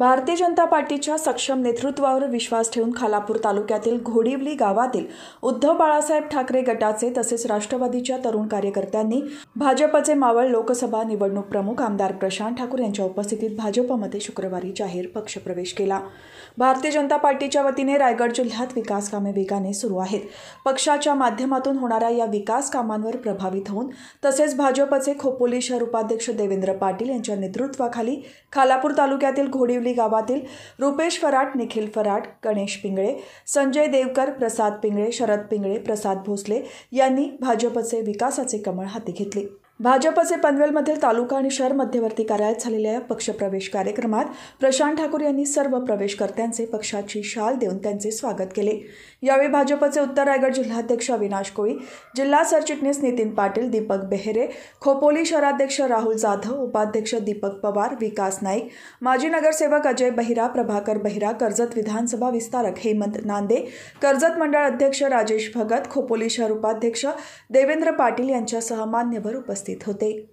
भारतीय जनता पार्टीच्या सक्षम नेतृत्वावर विश्वास ठेवून खालापूर तालुक्यातील घोडिवली गावातील उद्धव बाळासाहेब ठाकरे गटाचे तसेच राष्ट्रवादीच्या तरुण कार्यकर्त्यांनी भाजपचे मावळ लोकसभा निवडणूक प्रमुख आमदार प्रशांत ठाकूर यांच्या उपस्थितीत भाजपमध्ये शुक्रवारी जाहीर पक्षप्रवेश केला भारतीय जनता पार्टीच्या वतीने रायगड जिल्ह्यात विकास कामे वेगाने सुरू आहेत पक्षाच्या माध्यमातून होणाऱ्या या विकास कामांवर प्रभावित होऊन तसेच भाजपचे खोपोली शहर उपाध्यक्ष देवेंद्र पाटील यांच्या नेतृत्वाखाली खालापूर तालुक्यातील घोडिवली गावातील रुपेश फराट निखिल फराट गणेश पिंगळे संजय देवकर प्रसाद पिंगळे शरद पिंगळे प्रसाद भोसले यांनी भाजपचे विकासाचे कमळ हाती घेतले भाजपचे पनवेलमधील तालुका आणि शहर मध्यवर्ती कार्यालयात झालेल्या पक्षप्रवेश कार्यक्रमात प्रशांत ठाकूर यांनी सर्व प्रवेशकर्त्यांचे पक्षाची शाल देऊन त्यांचे स्वागत केले यावेळी भाजपचे उत्तर रायगड जिल्हाध्यक्ष अविनाश कोळी जिल्हा सरचिटणीस नितीन पाटील दीपक बेहेरे खोपोली शहराध्यक्ष राहुल जाधव उपाध्यक्ष दीपक पवार विकास नाईक माजी नगरसेवक अजय बहिरा प्रभाकर बहिरा कर्जत विधानसभा विस्तारक हेमंत नांदे कर्जत मंडळ अध्यक्ष राजेश भगत खोपोली शहर उपाध्यक्ष देवेंद्र पाटील यांच्यासह मान्यवर उपस्थित उपस्थित ते